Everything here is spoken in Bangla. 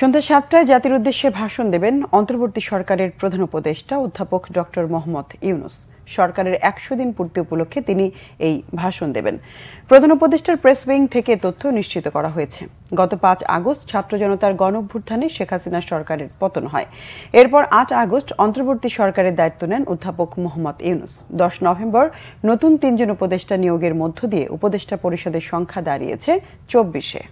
সন্ধ্যা সাতটায় জাতির উদ্দেশ্যে ভাষণ দেবেন অন্তর্বর্তী সরকারের প্রধান উপদেষ্টা অধ্যাপক ডক্টর মোহাম্মদ ইউনুস সরকারের একশো দিন পূর্তি উপলক্ষে তিনি এই ভাষণ দেবেন প্রধান উপদেষ্টার প্রেস উইং থেকে তথ্য নিশ্চিত করা হয়েছে গত পাঁচ আগস্ট ছাত্র জনতার গণ অভ্যুত্থানে শেখ হাসিনা সরকারের পতন হয় এরপর আট আগস্ট অন্তর্বর্তী সরকারের দায়িত্ব নেন অধ্যাপক মোহাম্মদ ইউনুস দশ নভেম্বর নতুন তিনজন উপদেষ্টা নিয়োগের মধ্য দিয়ে উপদেষ্টা পরিষদের সংখ্যা দাঁড়িয়েছে চব্বিশে